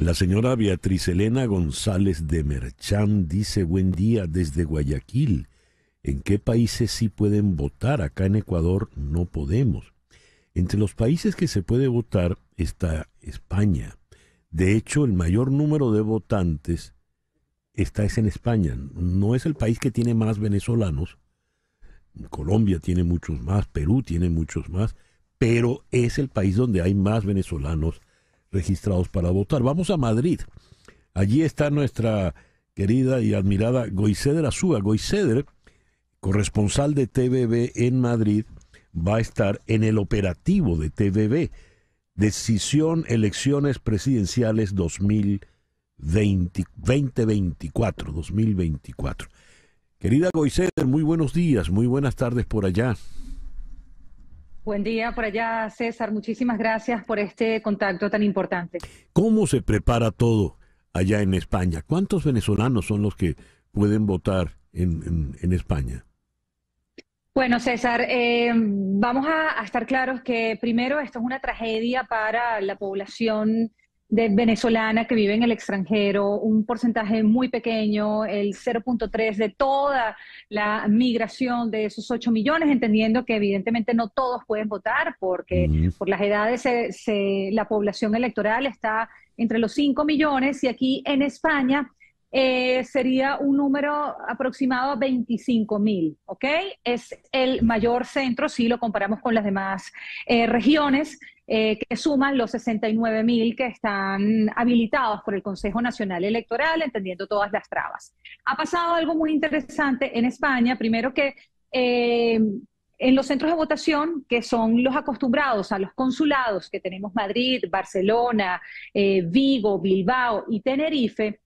La señora Beatriz Elena González de Merchán dice buen día desde Guayaquil. ¿En qué países sí pueden votar? Acá en Ecuador no podemos. Entre los países que se puede votar está España. De hecho, el mayor número de votantes está es en España. No es el país que tiene más venezolanos. Colombia tiene muchos más, Perú tiene muchos más, pero es el país donde hay más venezolanos registrados para votar. Vamos a Madrid. Allí está nuestra querida y admirada Goiceder Azúa. Goiceder, corresponsal de TVB en Madrid, va a estar en el operativo de TVB. Decisión Elecciones Presidenciales 2020, 2024. 2024. Querida Goiceder, muy buenos días, muy buenas tardes por allá. Buen día por allá, César. Muchísimas gracias por este contacto tan importante. ¿Cómo se prepara todo allá en España? ¿Cuántos venezolanos son los que pueden votar en, España? Bueno, César, eh, vamos a, a, estar claros que primero esto es una tragedia para la población de venezolana que vive en el extranjero, un porcentaje muy pequeño, el 0.3 de toda la migración de esos 8 millones, entendiendo que evidentemente no todos pueden votar porque por las edades la población electoral está entre los 5 millones y aquí en España eh, sería un número aproximado a 25 mil, ¿ok? Es el mayor centro si lo comparamos con las demás eh, regiones eh, que suman los 69 mil que están habilitados por el Consejo Nacional Electoral, entendiendo todas las trabas. Ha pasado algo muy interesante en España, primero que... en los centros de votación, que son los acostumbrados a los consulados que tenemos Madrid, Barcelona, Vigo, Bilbao y Tenerife,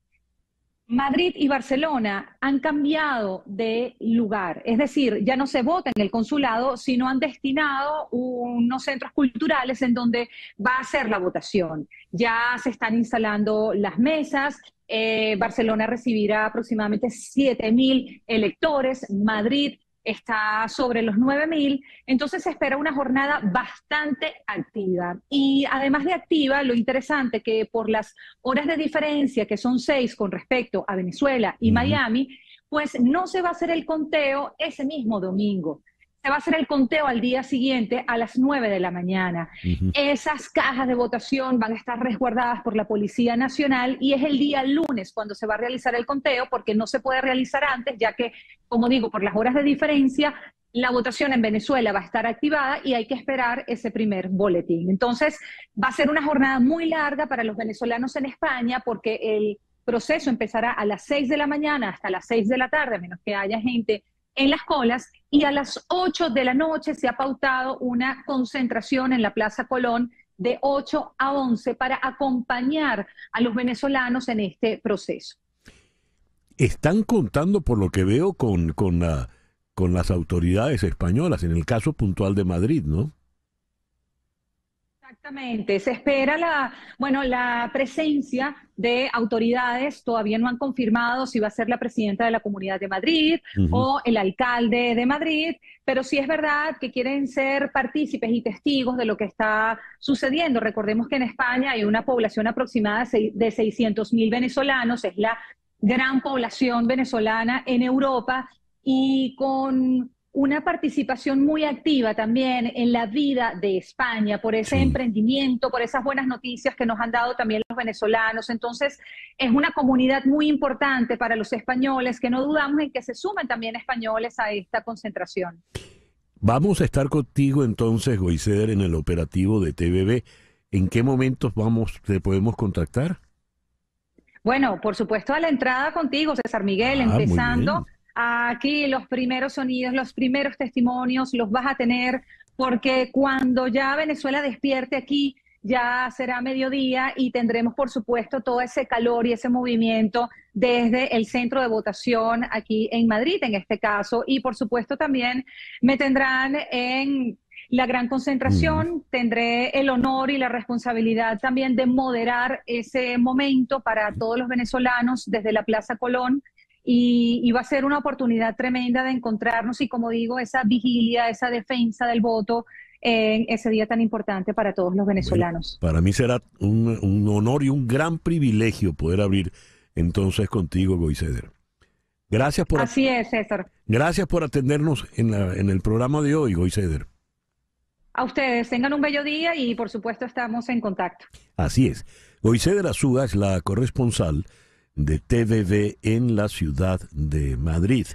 Madrid y Barcelona han cambiado de lugar, es decir, ya no se vota en el consulado, sino han destinado unos centros culturales en donde va a ser la votación. Ya se están instalando las mesas, eh, Barcelona recibirá aproximadamente 7.000 electores, Madrid está sobre los 9.000, entonces se espera una jornada bastante activa. Y además de activa, lo interesante que por las horas de diferencia, que son seis con respecto a Venezuela y Miami, pues no se va a hacer el conteo ese mismo domingo se va a hacer el conteo al día siguiente a las 9 de la mañana. Esas cajas de votación van a estar resguardadas por la Policía Nacional y es el día lunes cuando se va a realizar el conteo porque no se puede realizar antes, ya que, como digo, por las horas de diferencia, la votación en Venezuela va a estar activada y hay que esperar ese primer boletín. Entonces, va a ser una jornada muy larga para los venezolanos en España porque el proceso empezará a las 6 de la mañana hasta las 6 de la tarde, a menos que haya gente en las colas y a las 8 de la noche se ha pautado una concentración en la Plaza Colón de 8 a 11 para acompañar a los venezolanos en este proceso. Están contando, por lo que veo, con, con las autoridades españolas, en el caso puntual de Madrid, ¿no? Exactamente, se espera la, bueno, la presencia de autoridades, todavía no han confirmado si va a ser la presidenta de la Comunidad de Madrid o el alcalde de Madrid, pero sí es verdad que quieren ser partícipes y testigos de lo que está sucediendo. Recordemos que en España hay una población aproximada de 600.000 venezolanos, es la gran población venezolana en Europa y con una participación muy activa también en la vida de España, por ese emprendimiento, por esas buenas noticias que nos han dado también los venezolanos. Entonces, es una comunidad muy importante para los españoles, que no dudamos en que se sumen también españoles a esta concentración. Vamos a estar contigo entonces, Goiceder, en el operativo de TVB. ¿En qué momentos vamos, te podemos contactar? Bueno, por supuesto a la entrada contigo, César Miguel, ah, empezando Aquí los primeros sonidos, los primeros testimonios los vas a tener porque cuando ya Venezuela despierte aquí, ya será mediodía y tendremos, por supuesto, todo ese calor y ese movimiento desde el centro de votación aquí en Madrid, en este caso. Y, por supuesto, también me tendrán en la gran concentración. Mm. Tendré el honor y la responsabilidad también de moderar ese momento para todos los venezolanos desde la Plaza Colón y, va a ser una oportunidad tremenda de encontrarnos y, como digo, esa vigilia, esa defensa del voto en ese día tan importante para todos los venezolanos. para mí será un, honor y un gran privilegio poder abrir entonces contigo, Goiceder. Gracias por Así es, César. Gracias por atendernos en, en el programa de hoy, Goiceder. A ustedes, tengan un bello día y por supuesto estamos en contacto. Así es. Goiceder Azúa es la corresponsal de TVB en la ciudad de Madrid.